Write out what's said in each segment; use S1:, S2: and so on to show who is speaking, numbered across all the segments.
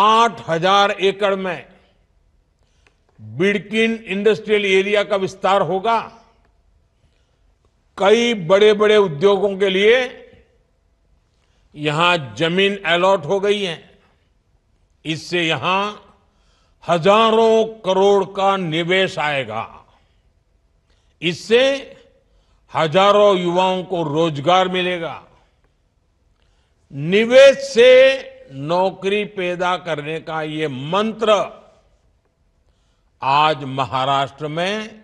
S1: आठ हजार एकड़ में बिड़किन इंडस्ट्रियल एरिया का विस्तार होगा कई बड़े बड़े उद्योगों के लिए यहां जमीन अलॉट हो गई है इससे यहां हजारों करोड़ का निवेश आएगा इससे हजारों युवाओं को रोजगार मिलेगा निवेश से नौकरी पैदा करने का ये मंत्र आज महाराष्ट्र में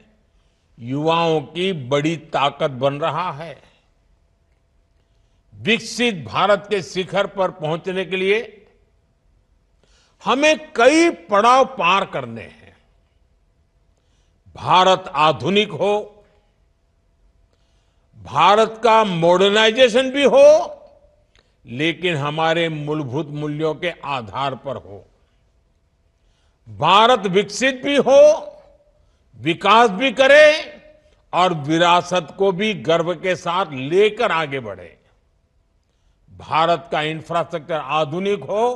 S1: युवाओं की बड़ी ताकत बन रहा है विकसित भारत के शिखर पर पहुंचने के लिए हमें कई पड़ाव पार करने हैं भारत आधुनिक हो भारत का मॉडर्नाइजेशन भी हो लेकिन हमारे मूलभूत मूल्यों के आधार पर हो भारत विकसित भी हो विकास भी करे और विरासत को भी गर्व के साथ लेकर आगे बढ़े भारत का इंफ्रास्ट्रक्चर आधुनिक हो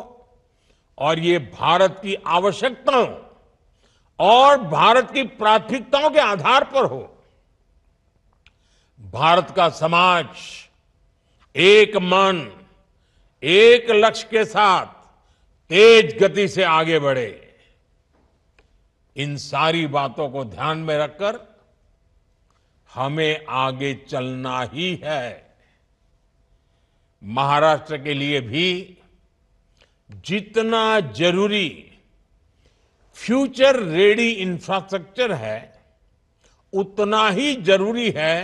S1: और ये भारत की आवश्यकताओं और भारत की प्राथमिकताओं के आधार पर हो भारत का समाज एक मन एक लक्ष्य के साथ तेज गति से आगे बढ़े इन सारी बातों को ध्यान में रखकर हमें आगे चलना ही है महाराष्ट्र के लिए भी जितना जरूरी फ्यूचर रेडी इंफ्रास्ट्रक्चर है उतना ही जरूरी है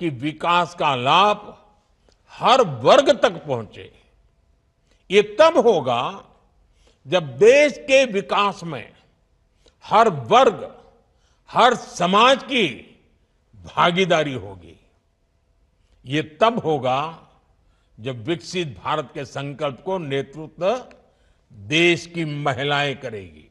S1: कि विकास का लाभ हर वर्ग तक पहुंचे ये तब होगा जब देश के विकास में हर वर्ग हर समाज की भागीदारी होगी ये तब होगा जब विकसित भारत के संकल्प को नेतृत्व देश की महिलाएं करेगी